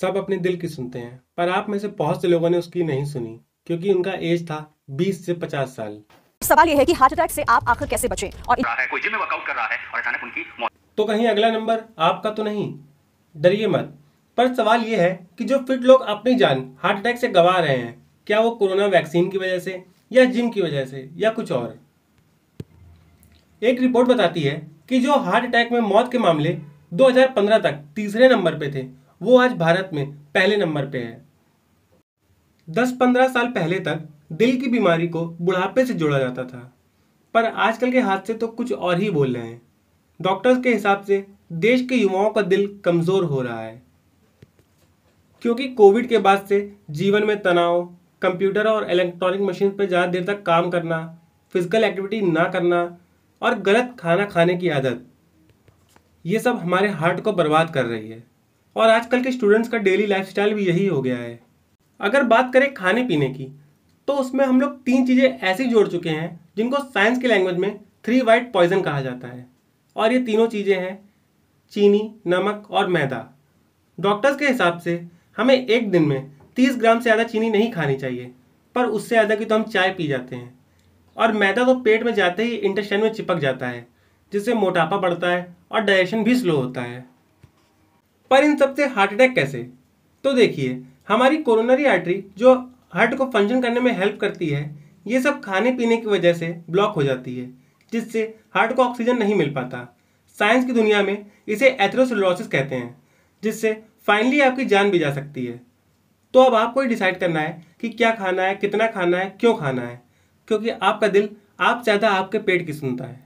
सब अपने दिल की सुनते हैं पर आप में से बहुत से लोगों ने उसकी नहीं सुनी क्योंकि उनका एज था 20 से 50 साल सवाल यह है कि हार्ट अटैक से आप आखिर कैसे बचे और है, कोई जिम वर्कआउट कर रहा है और अचानक उनकी मौत तो कहीं अगला नंबर आपका तो नहीं डरिए मत पर सवाल यह है कि जो फिट लोग अपनी जान हार्ट अटैक से गंवा रहे हैं क्या वो कोरोना वैक्सीन की वजह से या जिम की वजह से या कुछ और एक रिपोर्ट बताती है कि जो हार्ट अटैक में मौत के मामले 2015 तक तीसरे नंबर पे थे वो आज भारत में पहले नंबर पे है 10-15 साल पहले तक दिल की बीमारी को बुढ़ापे से जोड़ा जाता था पर आजकल के हादसे तो कुछ और ही बोल रहे हैं डॉक्टर्स के हिसाब से देश के युवाओं का दिल कमज़ोर हो रहा है क्योंकि कोविड के बाद से जीवन में तनाव कंप्यूटर और इलेक्ट्रॉनिक मशीन पर ज़्यादा देर तक काम करना फिजिकल एक्टिविटी ना करना और गलत खाना खाने की आदत ये सब हमारे हार्ट को बर्बाद कर रही है और आजकल के स्टूडेंट्स का डेली लाइफ भी यही हो गया है अगर बात करें खाने पीने की तो उसमें हम लोग तीन चीज़ें ऐसी जोड़ चुके हैं जिनको साइंस की लैंग्वेज में थ्री वाइट पॉइजन कहा जाता है और ये तीनों चीज़ें हैं चीनी नमक और मैदा डॉक्टर्स के हिसाब से हमें एक दिन में तीस ग्राम से ज़्यादा चीनी नहीं खानी चाहिए पर उससे ज़्यादा की तो हम चाय पी जाते हैं और मैदा तो पेट में जाते ही इंटेस्टाइन में चिपक जाता है जिससे मोटापा बढ़ता है और डाइजेशन भी स्लो होता है पर इन सबसे हार्ट अटैक कैसे तो देखिए हमारी कोरोनरी आर्टरी जो हार्ट को फंक्शन करने में हेल्प करती है ये सब खाने पीने की वजह से ब्लॉक हो जाती है जिससे हार्ट को ऑक्सीजन नहीं मिल पाता साइंस की दुनिया में इसे एथरोसिलोसिस कहते हैं जिससे फाइनली आपकी जान भी जा सकती है तो अब आपको ही डिसाइड करना है कि क्या खाना है कितना खाना है क्यों खाना है क्योंकि आपका दिल आप ज़्यादा आपके पेट की सुनता है